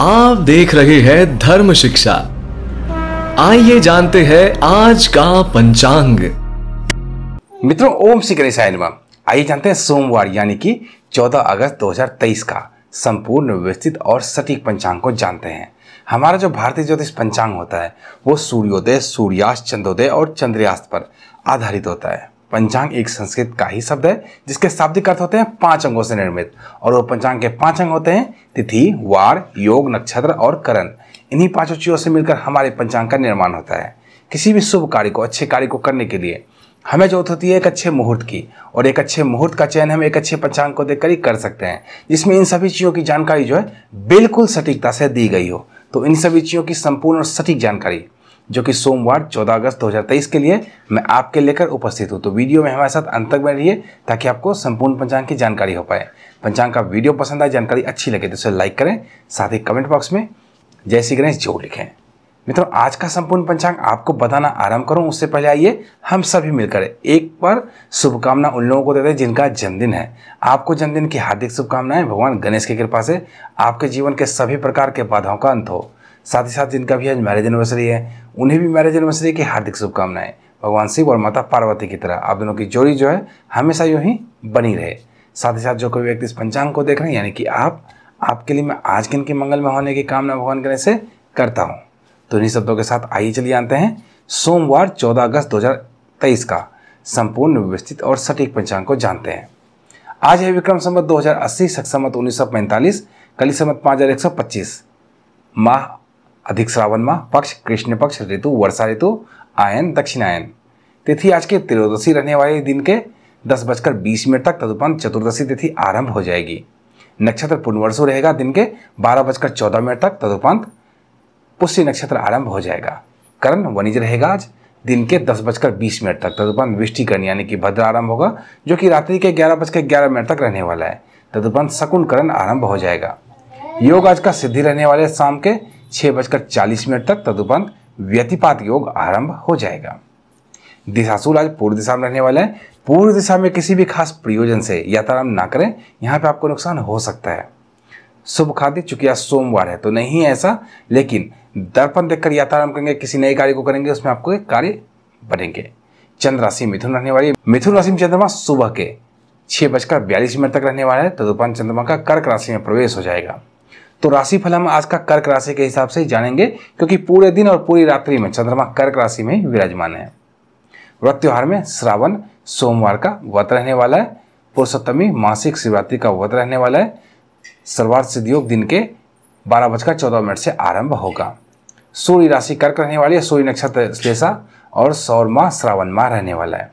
आप देख रहे हैं धर्म शिक्षा आइए जानते हैं आज का पंचांग मित्रों ओम श्री गणेश आइए जानते हैं सोमवार यानी कि 14 अगस्त 2023 का संपूर्ण व्यवस्थित और सटीक पंचांग को जानते हैं हमारा जो भारतीय ज्योतिष पंचांग होता है वो सूर्योदय सूर्यास्त चंद्रोदय और चंद्रयास्त पर आधारित होता है पंचांग एक संस्कृत का ही शब्द है जिसके शाब्दिक अर्थ होते हैं पांच अंगों से निर्मित और वो पंचांग के पांच अंग होते हैं तिथि वार योग नक्षत्र और करण इन्हीं पांचों चीज़ों से मिलकर हमारे पंचांग का निर्माण होता है किसी भी शुभ कार्य को अच्छे कार्य को करने के लिए हमें जरूरत होती है एक अच्छे मुहूर्त की और एक अच्छे मुहूर्त का चयन हम एक अच्छे पंचांग को देखकर ही कर सकते हैं जिसमें इन सभी चीज़ों की जानकारी जो है बिल्कुल सटीकता से दी गई हो तो इन सभी चीज़ों की संपूर्ण और सटीक जानकारी जो कि सोमवार 14 अगस्त 2023 के लिए मैं आपके लेकर उपस्थित हूँ तो वीडियो में हमारे साथ अंत तक बने रहिए ताकि आपको संपूर्ण पंचांग की जानकारी हो पाए पंचांग का वीडियो पसंद आए जानकारी अच्छी लगे तो उसे लाइक करें साथ ही कमेंट बॉक्स में जय श्री गणेश जो लिखें मित्रों आज का संपूर्ण पंचांग आपको बताना आरंभ करूं उससे पहले आइए हम सभी मिलकर एक बार शुभकामना उन लोगों को देते हैं जिनका जन्मदिन है आपको जन्मदिन की हार्दिक शुभकामनाएं भगवान गणेश की कृपा से आपके जीवन के सभी प्रकार के बाधाओं का अंत हो साथ ही साथ जिनका भी आज मैरिज एनिवर्सरी है उन्हें भी मैरिज एनिवर्सरी की हार्दिक शुभकामनाएं भगवान शिव और माता पार्वती की तरह आप दोनों की जोड़ी जो है हमेशा यूँ ही बनी रहे साथ ही साथ जो कोई व्यक्ति इस पंचांग को देख रहे हैं यानी कि आप आपके लिए मैं आज के इनके मंगल में होने की कामना भगवान करने से करता हूँ तो इन्हीं शब्दों के साथ आइए चलिए आते हैं सोमवार चौदह अगस्त दो का संपूर्ण व्यवस्थित और सटीक पंचांग को जानते हैं आज है विक्रम संवत 2080 उन्नीस सौ पैंतालीस कली सौ पच्चीस माह अधिक श्रावण माह पक्ष कृष्ण पक्ष ऋतु वर्षा ऋतु आयन दक्षिणायन तिथि आज के त्रयोदशी रहने वाले दिन के दस बजकर बीस मिनट तक तदुपंत चतुर्दशी तिथि आरंभ हो जाएगी नक्षत्र पुनवर्षो रहेगा दिन के बारह बजकर चौदह मिनट तक तदुपंत पुष्य नक्षत्र आरंभ हो जाएगा करण वनिज रहेगा आज दिन के दस बजकर बीस मिनट तक तदुपंत विष्टिकरण यानी कि भद्र आरंभ होगा जो कि रात्रि के ग्यारह बजकर ग्यारह मिनट तक रहने वाला है तदुपंत शकुन करण आरंभ हो जाएगा योग आज का सिद्धि रहने वाले शाम के छह बजकर चालीस मिनट तक तदुपंत व्यतिपात योग आरंभ हो जाएगा दिशासूल आज पूर्व दिशा में रहने वाले हैं पूर्व दिशा में किसी भी खास प्रयोजन से यात्रा ना करें यहाँ पे आपको नुकसान हो सकता है शुभ खाद्य चूंकि आज सोमवार है तो नहीं है ऐसा लेकिन दर्पण देखकर यात्रारंभ करेंगे किसी नए कार्य को करेंगे उसमें आपको एक कार्य बनेंगे चंद्र राशि मिथुन रहने वाली है मिथुन राशि में चंद्रमा सुबह के छह बजकर बयालीस मिनट तक रहने वाला है तदुपरांत चंद्रमा का कर्क राशि में प्रवेश हो जाएगा तो राशिफल हम आज का कर्क राशि के हिसाब से ही जानेंगे क्योंकि पूरे दिन और पूरी रात्रि में चंद्रमा कर्क राशि में विराजमान है व्रत त्यौहार में श्रावण सोमवार का व्रत रहने वाला है पुरुषोत्तमी मासिक शिवरात्रि का व्रत रहने वाला है सर्वार्थ सिद्धियोग दिन के बारह बजकर चौदह मिनट से आरंभ होगा सूर्य राशि कर्क रहने वाली है सूर्य नक्षत्र श्लेषा और सौर माह श्रावण माह रहने वाला है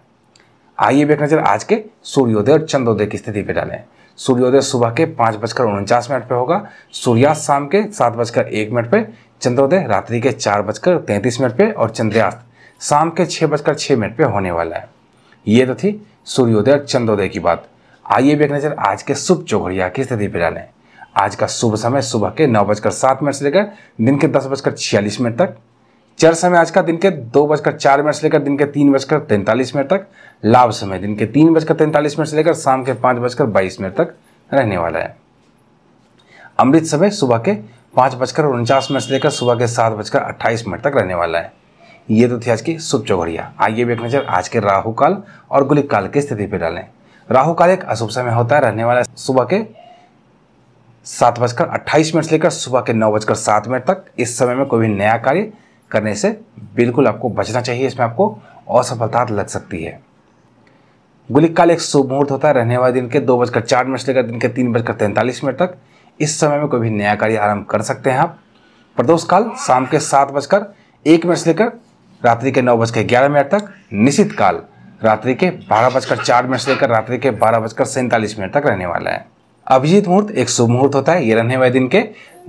आइए भी एक नज़र आज के सूर्योदय और चंद्रोदय की स्थिति पर डालें सूर्योदय सुबह के पाँच बजकर उनचास मिनट पर होगा सूर्यास्त शाम के सात बजकर एक मिनट पर चंद्रोदय रात्रि के चार बजकर तैंतीस मिनट पर और चंद्रयास्त शाम के छः बजकर छः मिनट पर होने वाला है ये तो थी सूर्योदय और चंद्रोदय की बात आइए भी एक नज़र आज के शुभ चौघड़िया की स्थिति पर डालें आज का शुभ समय सुबह के नौ बजकर सात मिनट से लेकर दिन के दस बजकर छियालीस मिनट तक चर समय आज का दिन के दो बजकर चार मिनट से लेकर दिन के तीन बजकर तैंतालीस मिनट तक लाभ समय दिन के तीन बजकर तैंतालीस मिनट से लेकर शाम के पांच बजकर बाईस मिनट तक रहने वाला है अमृत समय सुबह के पांच बजकर उनचास मिनट से लेकर सुबह के सात बजकर अट्ठाईस मिनट तक रहने वाला है ये तो थी आज की शुभ चौघड़िया आइए भी एक नज़र आज के राहु काल और गुलिक काल की स्थिति पर डालें राहु काल एक अशुभ समय होता है रहने वाला सुबह के सात बजकर अट्ठाईस मिनट से लेकर सुबह के नौ बजकर सात मिनट तक इस समय में कोई भी नया कार्य करने से बिल्कुल आपको बचना चाहिए इसमें आपको असफलता लग सकती है गुलिक काल एक शुभ मुहूर्त होता है रहने वाले दिन के दो बजकर चार मिनट से लेकर दिन के तीन बजकर तैंतालीस मिनट तक इस समय में कोई भी नया कार्य आरंभ कर सकते हैं आप प्रदोष काल शाम के सात बजकर एक मिनट से लेकर रात्रि के नौ बजकर ग्यारह मिनट तक निश्चित काल रात्रि के बारह बजकर चार मिनट से लेकर रात्रि के बारह बजकर सैंतालीस मिनट तक रहने वाला है अभिजीत मुहूर्त एक शुभ मुहूर्त होता है ये रहने वाले दिन के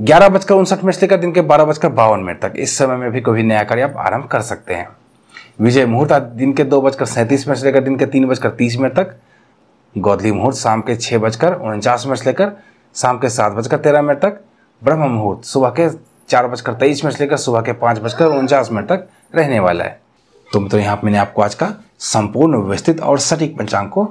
ग्यारह बजकर उनसठ मिनट से लेकर दिन के बारह बजकर बावन मिनट तक इस समय में भी कोई नया कार्य आप आरंभ कर सकते हैं विजय मुहूर्त दिन के दो बजकर सैंतीस मिनट से लेकर दिन के तीन बजकर तीस मिनट तक गौधली मुहूर्त शाम के छः बजकर उनचास मिनट से लेकर शाम के सात बजकर तेरह मिनट तक ब्रह्म मुहूर्त सुबह के चार बजकर तेईस मिनट से लेकर सुबह के पाँच बजकर उनचास मिनट तक रहने वाला है तो मित्रों यहाँ मैंने आपको आज का संपूर्ण व्यवस्थित और सटीक पंचांग को